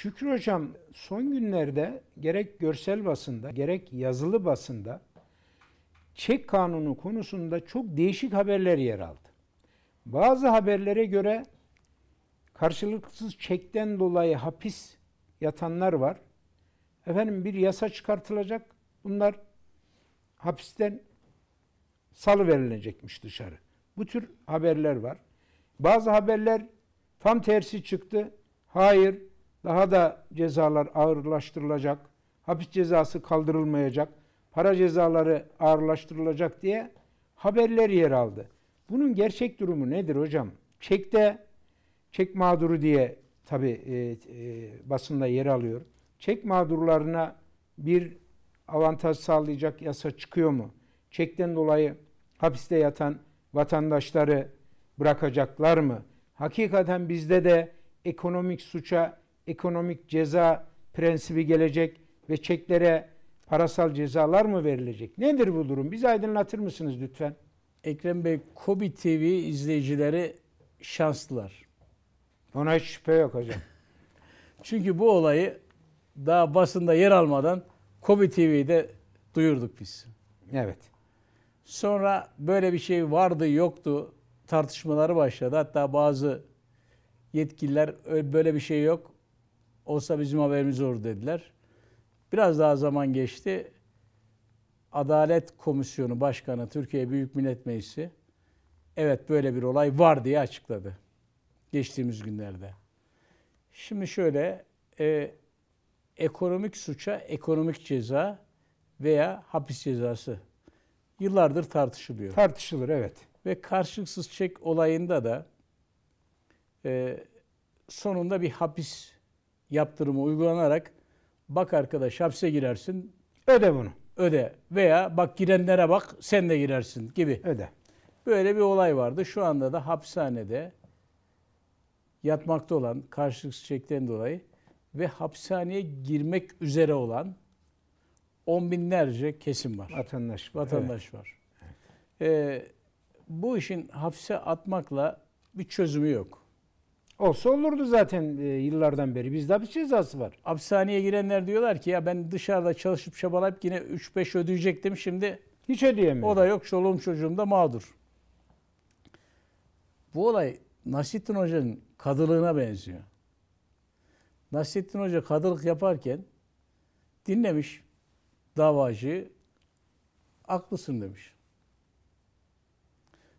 Şükrü Hocam son günlerde gerek görsel basında gerek yazılı basında çek kanunu konusunda çok değişik haberler yer aldı. Bazı haberlere göre karşılıksız çekten dolayı hapis yatanlar var. Efendim bir yasa çıkartılacak. Bunlar hapisten salı verilecekmiş dışarı. Bu tür haberler var. Bazı haberler tam tersi çıktı. Hayır, daha da cezalar ağırlaştırılacak, hapis cezası kaldırılmayacak, para cezaları ağırlaştırılacak diye haberler yer aldı. Bunun gerçek durumu nedir hocam? Çek'te Çek mağduru diye tabi e, e, basında yer alıyor. Çek mağdurlarına bir avantaj sağlayacak yasa çıkıyor mu? Çekten dolayı hapiste yatan vatandaşları bırakacaklar mı? Hakikaten bizde de ekonomik suça ekonomik ceza prensibi gelecek ve çeklere parasal cezalar mı verilecek? Nedir bu durum? Bizi aydınlatır mısınız lütfen? Ekrem Bey, Kobi TV izleyicileri şanslılar. Ona hiç şüphe yok hocam. Çünkü bu olayı daha basında yer almadan Kobi TV'de duyurduk biz. Evet. Sonra böyle bir şey vardı yoktu tartışmaları başladı. Hatta bazı yetkililer böyle bir şey yok olsa bizim haberimiz olur dediler. Biraz daha zaman geçti. Adalet Komisyonu Başkanı Türkiye Büyük Millet Meclisi evet böyle bir olay var diye açıkladı. Geçtiğimiz günlerde. Şimdi şöyle e, ekonomik suça ekonomik ceza veya hapis cezası yıllardır tartışılıyor. Tartışılır evet. Ve karşılıksız çek olayında da e, sonunda bir hapis yaptırımı uygulanarak bak arkadaş hapse girersin. Öde bunu. Öde veya bak girenlere bak sen de girersin gibi. Öde. Böyle bir olay vardı. Şu anda da hapishanede yatmakta olan karşılıksız çekten dolayı ve hapishaneye girmek üzere olan on binlerce kesim var. Vatandaş. Vatandaş evet. var. Evet. Ee, bu işin hapse atmakla bir çözümü yok. Olsa olurdu zaten e, yıllardan beri. Bizde hapis cezası var. Hapishaneye girenler diyorlar ki ya ben dışarıda çalışıp çabalayıp yine 3-5 ödeyecektim şimdi. Hiç ödeyemiyorum. O da yok çoluğum çocuğum da mağdur. Bu olay Nasrettin Hoca'nın kadılığına benziyor. Nasrettin Hoca kadılık yaparken dinlemiş davacı haklısın demiş.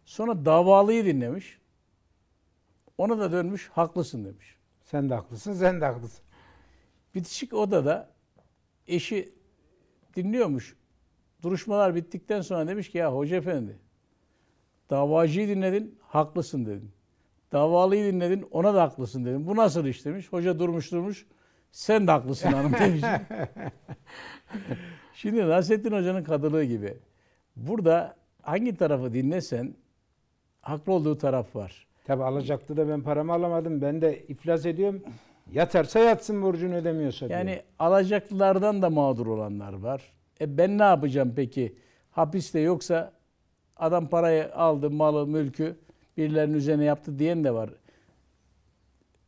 Sonra davalıyı dinlemiş. Ona da dönmüş haklısın demiş. Sen de haklısın, sen de haklısın. Bitişik odada eşi dinliyormuş. Duruşmalar bittikten sonra demiş ki ya hoca efendi davacıyı dinledin haklısın dedin. Davalıyı dinledin ona da haklısın dedim. Bu nasıl iş demiş. Hoca durmuş durmuş sen de haklısın hanım demiş. Şimdi Nasrettin Hoca'nın kadılığı gibi. Burada hangi tarafı dinlesen haklı olduğu taraf var. Tabi alacaktı da ben paramı alamadım. Ben de iflas ediyorum. Yatarsa yatsın borcunu ödemiyorsa. Yani diyor. alacaklılardan da mağdur olanlar var. E ben ne yapacağım peki? Hapiste yoksa adam parayı aldı, malı, mülkü birilerinin üzerine yaptı diyen de var.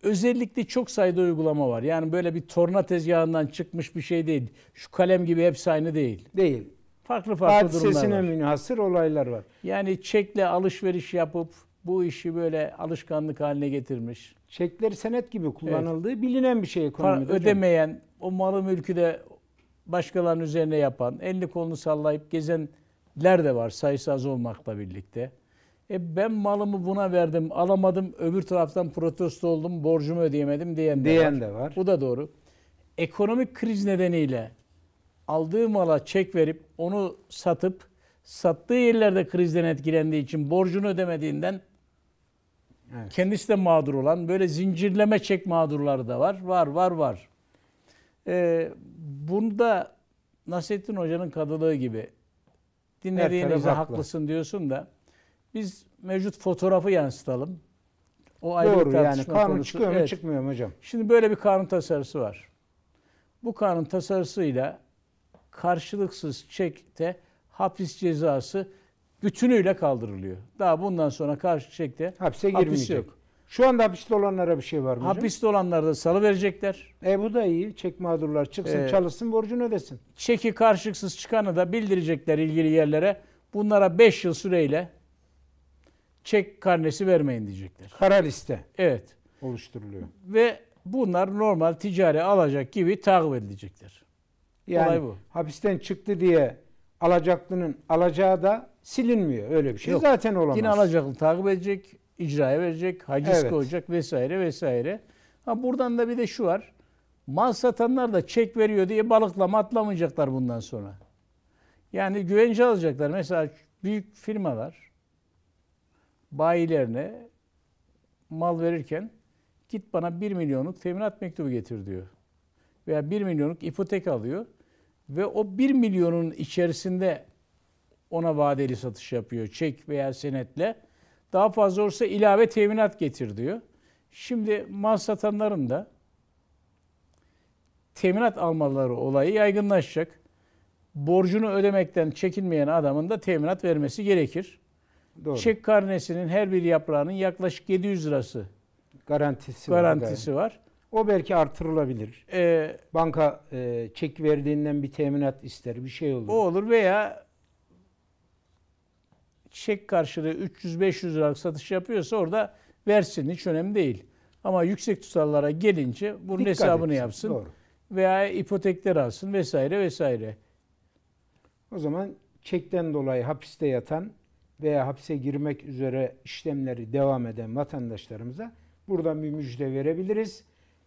Özellikle çok sayıda uygulama var. Yani böyle bir torna tezgahından çıkmış bir şey değil. Şu kalem gibi hepsi aynı değil. Değil. Farklı farklı Hadisesine durumlar var. münhasır olaylar var. Yani çekle alışveriş yapıp bu işi böyle alışkanlık haline getirmiş. Çekleri senet gibi kullanıldığı evet. bilinen bir şey ekonomide. ödemeyen, o malı mülkü de başkalarının üzerine yapan, elini kolunu sallayıp gezenler de var sayısı az olmakla birlikte. E ben malımı buna verdim, alamadım, öbür taraftan protesto oldum, borcumu ödeyemedim diyen de, var. de var. Bu da doğru. Ekonomik kriz nedeniyle aldığı mala çek verip onu satıp sattığı yerlerde krizden etkilendiği için borcunu ödemediğinden Evet. Kendisi de mağdur olan böyle zincirleme çek mağdurları da var. Var var var. Ee, da Nasrettin Hoca'nın kadılığı gibi dinlediğinizde haklı. haklısın diyorsun da biz mevcut fotoğrafı yansıtalım. O ayrı Doğru yani kanun konusu. çıkıyor mu evet. çıkmıyor mu hocam? Şimdi böyle bir kanun tasarısı var. Bu kanun tasarısıyla karşılıksız çekte hapis cezası bütünüyle kaldırılıyor. Daha bundan sonra karşı Karşıyaka'da hapse girmeyecek. Hapis yok. Şu anda hapiste olanlara bir şey var mı hocam? Hapiste olanlara da salı verecekler. E bu da iyi. Çek mağdurlar çıksın, ee, çalışsın, borcunu ödesin. Çeki karşılıksız çıkanı da bildirecekler ilgili yerlere. Bunlara 5 yıl süreyle çek karnesi vermeyin diyecekler. Karar liste. Evet. Oluşturuluyor. Ve bunlar normal ticari alacak gibi takip edilecekler. Yani Olay bu. hapisten çıktı diye alacaklının alacağı da silinmiyor. Öyle bir şey Yok. zaten olamaz. Yine alacaklı takip edecek, icraya verecek, haciz evet. koyacak vesaire vesaire. Ha buradan da bir de şu var. Mal satanlar da çek veriyor diye balıklama atlamayacaklar bundan sonra. Yani güvence alacaklar. Mesela büyük firmalar bayilerine mal verirken git bana 1 milyonluk teminat mektubu getir diyor. Veya 1 milyonluk ipotek alıyor. Ve o 1 milyonun içerisinde ona vadeli satış yapıyor. Çek veya senetle. Daha fazla olursa ilave teminat getir diyor. Şimdi mal satanların da teminat almaları olayı yaygınlaşacak. Borcunu ödemekten çekinmeyen adamın da teminat vermesi gerekir. Doğru. Çek karnesinin her bir yaprağının yaklaşık 700 lirası garantisi, garantisi var. var. O belki artırılabilir. Ee, Banka e, çek verdiğinden bir teminat ister, bir şey olur. O olur veya çek karşılığı 300-500 liralık satış yapıyorsa orada versin hiç önemli değil. Ama yüksek tutarlara gelince bunun Dikkat hesabını etsin. yapsın. Doğru. Veya ipotekler alsın vesaire vesaire. O zaman çekten dolayı hapiste yatan veya hapse girmek üzere işlemleri devam eden vatandaşlarımıza buradan bir müjde verebiliriz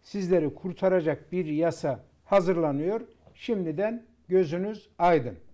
sizleri kurtaracak bir yasa hazırlanıyor. Şimdiden gözünüz aydın.